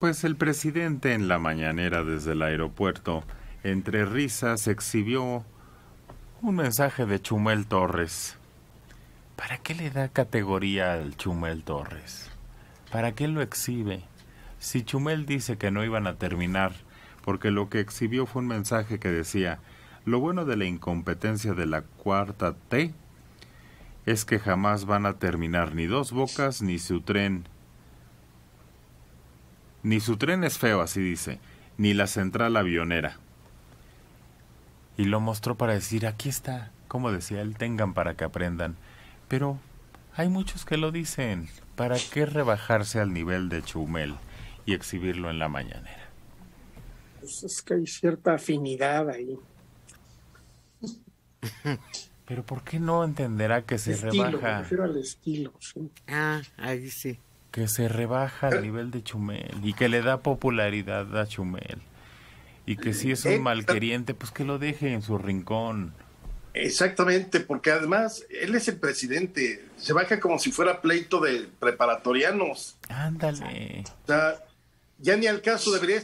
Pues el presidente en la mañanera desde el aeropuerto, entre risas, exhibió un mensaje de Chumel Torres. ¿Para qué le da categoría al Chumel Torres? ¿Para qué lo exhibe? Si Chumel dice que no iban a terminar, porque lo que exhibió fue un mensaje que decía, lo bueno de la incompetencia de la cuarta T es que jamás van a terminar ni dos bocas ni su tren ni su tren es feo, así dice, ni la central avionera. Y lo mostró para decir, aquí está, como decía él, tengan para que aprendan. Pero hay muchos que lo dicen, ¿para qué rebajarse al nivel de Chumel y exhibirlo en la mañanera? Pues es que hay cierta afinidad ahí. Pero ¿por qué no entenderá que se rebaja? refiero al estilo, Ah, ahí sí que se rebaja al eh. nivel de Chumel y que le da popularidad a Chumel y que si es un eh, malqueriente, pues que lo deje en su rincón. Exactamente, porque además él es el presidente, se baja como si fuera pleito de preparatorianos. Ándale. ya ni al caso debería.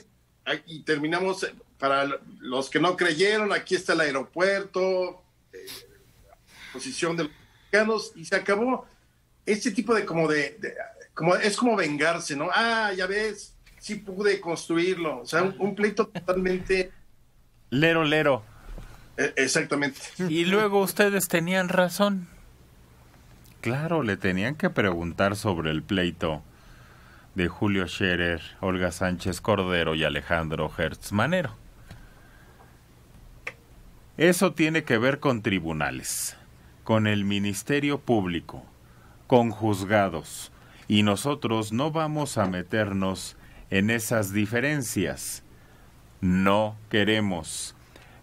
Y terminamos, eh, para los que no creyeron, aquí está el aeropuerto, posición de los mexicanos, y se acabó este tipo de como de es como vengarse, ¿no? Ah, ya ves, sí pude construirlo. O sea, un, pleito totalmente. Lero, lero. E, exactamente. Y luego ustedes tenían razón. Claro, le tenían que preguntar sobre el pleito de Julio Scherer, Olga Sánchez Cordero y Alejandro Hertzmanero. Eso tiene que ver con tribunales, con el Ministerio Público, con juzgados, y nosotros no vamos a meternos en esas diferencias. No queremos.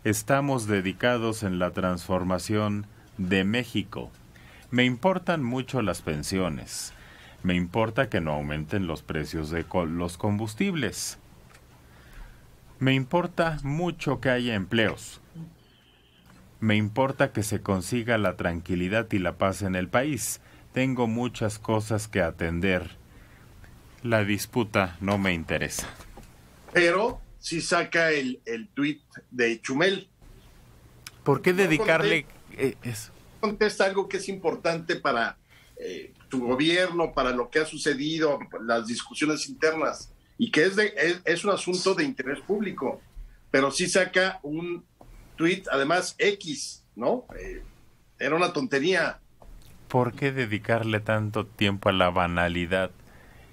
Estamos dedicados en la transformación de México. Me importan mucho las pensiones. Me importa que no aumenten los precios de los combustibles. Me importa mucho que haya empleos. Me importa que se consiga la tranquilidad y la paz en el país. Tengo muchas cosas que atender. La disputa no me interesa. Pero si saca el, el tuit de Chumel. ¿Por qué dedicarle eh, eso? Contesta algo que es importante para eh, tu gobierno, para lo que ha sucedido, las discusiones internas, y que es, de, es, un asunto de interés público. Pero si saca un tuit, además X, ¿no? Eh, era una tontería ¿por qué dedicarle tanto tiempo a la banalidad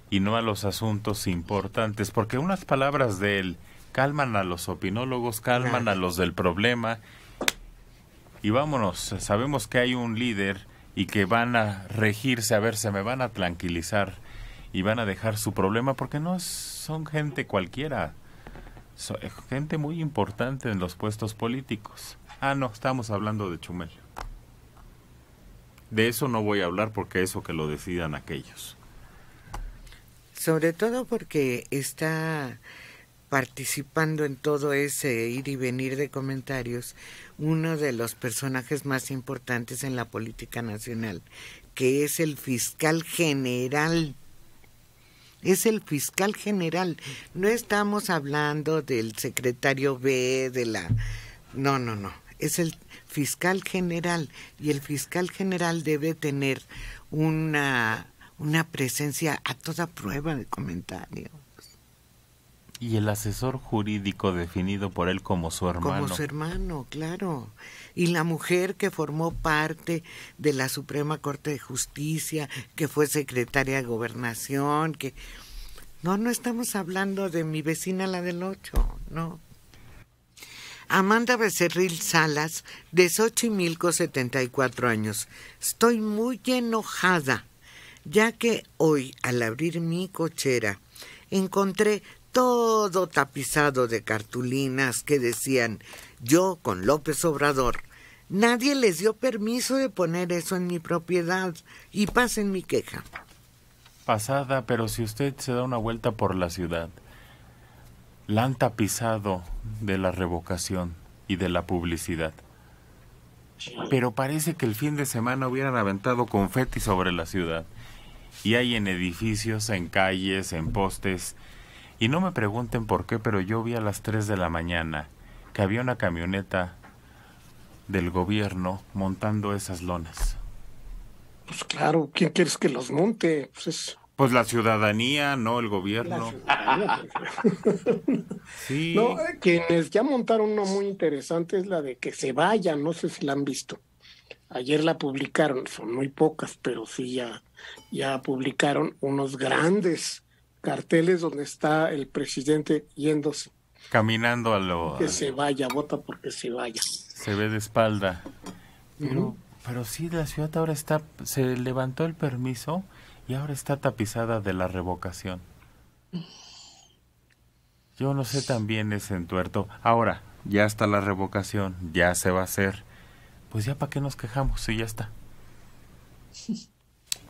y no a los asuntos importantes? Porque unas palabras de él calman a los opinólogos, calman a los del problema. Y vámonos, sabemos que hay un líder y que van a regirse, a ver, se me van a tranquilizar y van a dejar su problema porque no son gente cualquiera, eh, gente muy importante en los puestos políticos. Ah, no, estamos hablando de Chumel. De eso no voy a hablar porque eso que lo decidan aquellos. Sobre todo porque está participando en todo ese ir y venir de comentarios uno de los personajes más importantes en la política nacional, que es el fiscal general. Es el fiscal general. No estamos hablando del secretario B, de la... No, no, no es el fiscal general y el fiscal general debe tener una, una presencia a toda prueba de comentarios. Y el asesor jurídico definido por él como su hermano. Como su hermano, claro. Y la mujer que formó parte de la Suprema Corte de Justicia, que fue secretaria de gobernación, que... No, no estamos hablando de mi vecina la del ocho, no. Amanda Becerril Salas, de Xochimilco, 74 años. Estoy muy enojada, ya que hoy, al abrir mi cochera, encontré todo tapizado de cartulinas que decían yo con López Obrador. Nadie les dio permiso de poner eso en mi propiedad y pasen mi queja. Pasada, pero si usted se da una vuelta por la ciudad, la han tapizado de la revocación y de la publicidad. Pero parece que el fin de semana hubieran aventado confeti sobre la ciudad. Y hay en edificios, en calles, en postes. Y no me pregunten por qué, pero yo vi a las 3 de la mañana que había una camioneta del gobierno montando esas lonas. Pues claro, ¿quién quieres que los monte? Pues pues la ciudadanía, no el gobierno. sí. No, quienes ya montaron uno muy interesante es la de que se vaya, no sé si la han visto. Ayer la publicaron, son muy pocas, pero sí ya, ya publicaron unos grandes carteles donde está el presidente yéndose. Caminando a lo... Que se vaya, vota porque se vaya. Se ve de espalda. Pero, pero sí, la ciudad ahora está, se levantó el permiso y ahora está tapizada de la revocación. Yo no sé también ese entuerto. Ahora, ya está la revocación, ya se va a hacer. Pues ya para qué nos quejamos si ya está.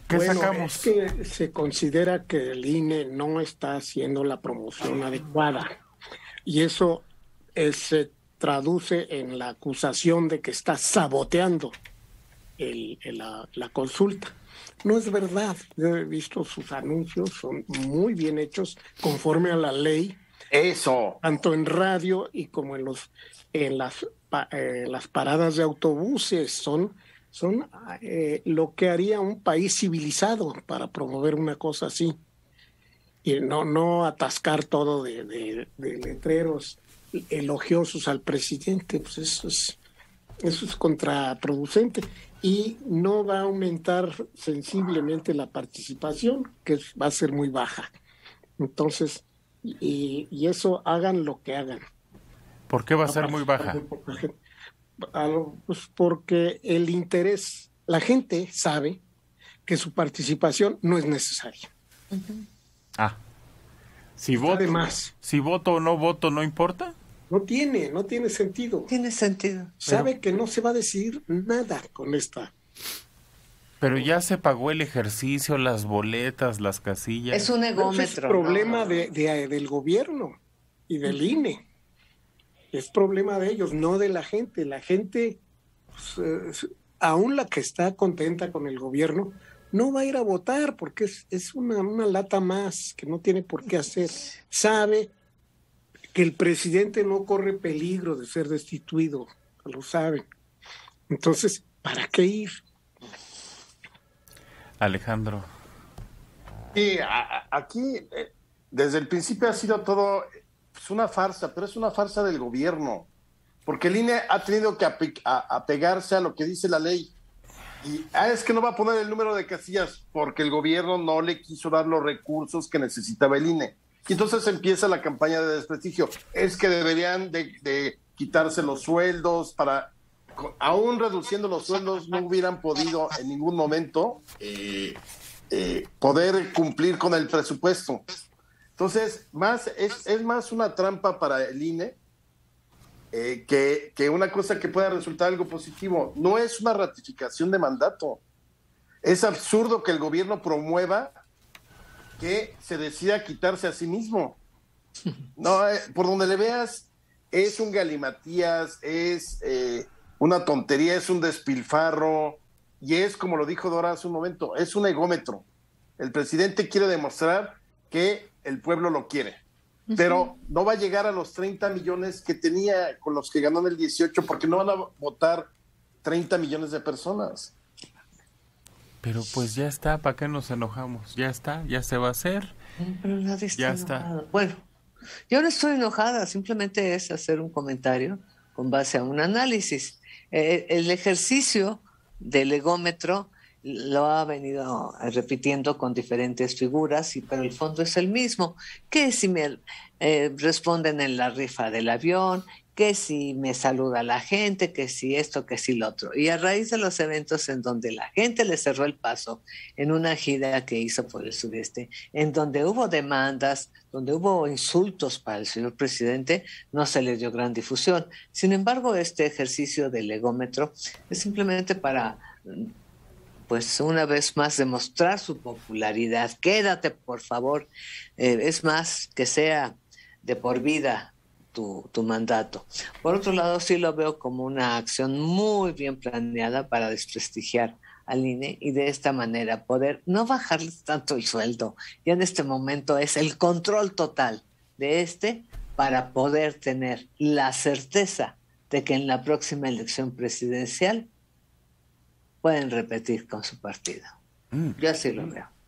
¿Qué sacamos? que se considera que el INE no está haciendo la promoción adecuada. Y eso eh, se traduce en la acusación de que está saboteando el, la, consulta. No es verdad. Yo he visto sus anuncios, son muy bien hechos conforme a la ley. Eso. Tanto en radio y como en los en las eh, las paradas de autobuses son son eh, lo que haría un país civilizado para promover una cosa así y no no atascar todo de, de, de letreros elogiosos al presidente pues eso es eso es contraproducente y no va a aumentar sensiblemente la participación, que va a ser muy baja. Entonces, y, eso hagan lo que hagan. ¿Por qué va a ser muy baja? Pues, porque el interés, la gente sabe que su participación no es necesaria. Ah. Si voto, más si voto o no voto, ¿no importa? No tiene, no tiene sentido. Tiene sentido. Sabe que no se va a decidir nada con esta. Pero ya se pagó el ejercicio, las boletas, las casillas. Es un egómetro. Es problema De, eh, del gobierno y del INE. Es problema de ellos, no de la gente. La gente, pues, eh, aún la que está contenta con el gobierno, no va a ir a votar porque es, una lata más que no tiene por qué hacer. Sabe que el presidente no corre peligro de ser destituido, lo saben. Entonces, ¿para qué ir? Alejandro. Sí, aquí, eh, desde el principio ha sido todo, es pues, una farsa, pero es una farsa del gobierno, porque el INE ha tenido que apegarse a lo que dice la ley. Y ah, es que no va a poner el número de casillas porque el gobierno no le quiso dar los recursos que necesitaba el INE. Y entonces empieza la campaña de desprestigio. Es que deberían de, quitarse los sueldos para aún reduciendo los sueldos, no hubieran podido en ningún momento eh, eh, poder cumplir con el presupuesto. Entonces, más, es, más una trampa para el INE eh, que, que, una cosa que pueda resultar algo positivo. No es una ratificación de mandato. Es absurdo que el gobierno promueva que se decida quitarse a sí mismo. No, eh, por donde le veas, es un galimatías, es eh, una tontería, es un despilfarro, y es, como lo dijo Dora hace un momento, es un egómetro. El presidente quiere demostrar que el pueblo lo quiere, pero no va a llegar a los 30 millones que tenía con los que ganó en el 18, porque no van a votar 30 millones de personas. Pero pues ya está, ¿para qué nos enojamos? Ya está, ya se va a hacer. Pero nadie está ya Bueno, yo no estoy enojada, simplemente es hacer un comentario con base a un análisis. Eh, el ejercicio del legómetro lo ha venido repitiendo con diferentes figuras, y, pero el fondo es el mismo, ¿Qué si me eh, responden en la rifa del avión, que si me saluda la gente, que si esto, que si lo otro. Y a raíz de los eventos en donde la gente le cerró el paso en una gira que hizo por el sureste, en donde hubo demandas, donde hubo insultos para el señor presidente, no se le dio gran difusión. Sin embargo, este ejercicio del legómetro es simplemente para pues una vez más demostrar su popularidad. Quédate, por favor. Eh, es más, que sea de por vida tu, mandato. Por otro lado, sí lo veo como una acción muy bien planeada para desprestigiar al INE y de esta manera poder no bajarle tanto el sueldo. y en este momento es el control total de este para poder tener la certeza de que en la próxima elección presidencial pueden repetir con su partido. Mm. Yo así lo veo.